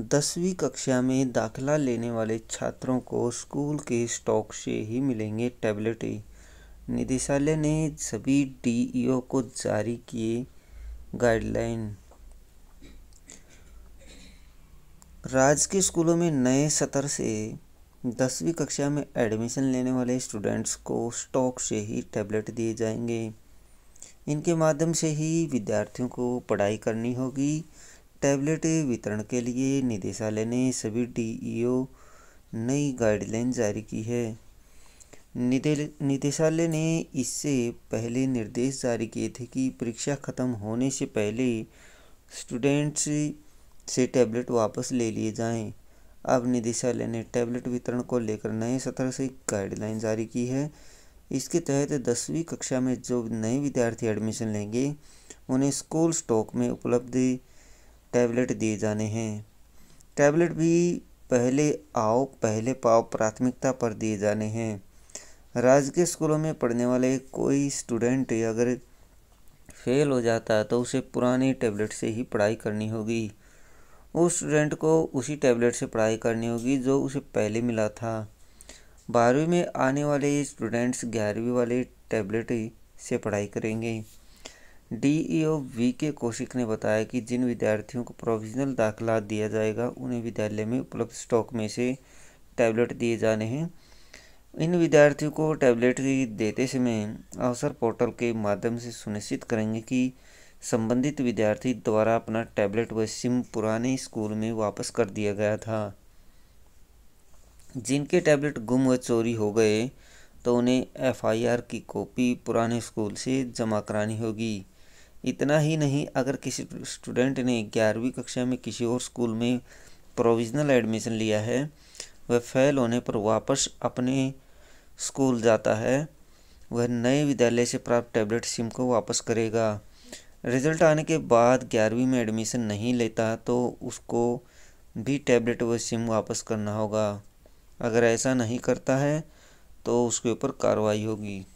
दसवीं कक्षा में दाखिला लेने वाले छात्रों को स्कूल के स्टॉक से ही मिलेंगे टैबलेटें निदेशालय ने सभी डीईओ को जारी किए गाइडलाइन राज्य के स्कूलों में नए सत्र से दसवीं कक्षा में एडमिशन लेने वाले स्टूडेंट्स को स्टॉक से ही टैबलेट दिए जाएंगे इनके माध्यम से ही विद्यार्थियों को पढ़ाई करनी होगी टैबलेट वितरण के लिए निदेशालय ने सभी डीईओ नई गाइडलाइन जारी की है निदेशालय ने इससे पहले निर्देश जारी किए थे कि परीक्षा ख़त्म होने से पहले स्टूडेंट्स से टैबलेट वापस ले लिए जाएं। अब निदेशालय ने टैबलेट वितरण को लेकर नए सत्र से गाइडलाइन जारी की है इसके तहत दसवीं कक्षा में जो नए विद्यार्थी एडमिशन लेंगे उन्हें स्कूल स्टॉक में उपलब्ध टैबलेट दिए जाने हैं टैबलेट भी पहले आओ पहले पाओ प्राथमिकता पर दिए जाने हैं राज्य के स्कूलों में पढ़ने वाले कोई स्टूडेंट अगर फेल हो जाता है तो उसे पुरानी टैबलेट से ही पढ़ाई करनी होगी उस स्टूडेंट को उसी टैबलेट से पढ़ाई करनी होगी जो उसे पहले मिला था बारहवीं में आने वाले स्टूडेंट्स ग्यारहवीं वाले टैबलेट से पढ़ाई करेंगे डीईओ वी के कौशिक ने बताया कि जिन विद्यार्थियों को प्रोविजनल दाखिला दिया जाएगा उन्हें विद्यालय में उपलब्ध स्टॉक में से टैबलेट दिए जाने हैं इन विद्यार्थियों को टैबलेट देते समय अवसर पोर्टल के माध्यम से सुनिश्चित करेंगे कि संबंधित विद्यार्थी द्वारा अपना टैबलेट व सिम पुराने स्कूल में वापस कर दिया गया था जिनके टैबलेट गुम व चोरी हो गए तो उन्हें एफआईआर की कॉपी पुराने स्कूल से जमा करानी होगी इतना ही नहीं अगर किसी स्टूडेंट ने ग्यारहवीं कक्षा में किसी और स्कूल में प्रोविज़नल एडमिशन लिया है वह फेल होने पर वापस अपने स्कूल जाता है वह नए विद्यालय से प्राप्त टैबलेट सिम को वापस करेगा रिजल्ट आने के बाद ग्यारहवीं में एडमिशन नहीं लेता तो उसको भी टैबलेट व सिम वापस करना होगा अगर ऐसा नहीं करता है तो उसके ऊपर कार्रवाई होगी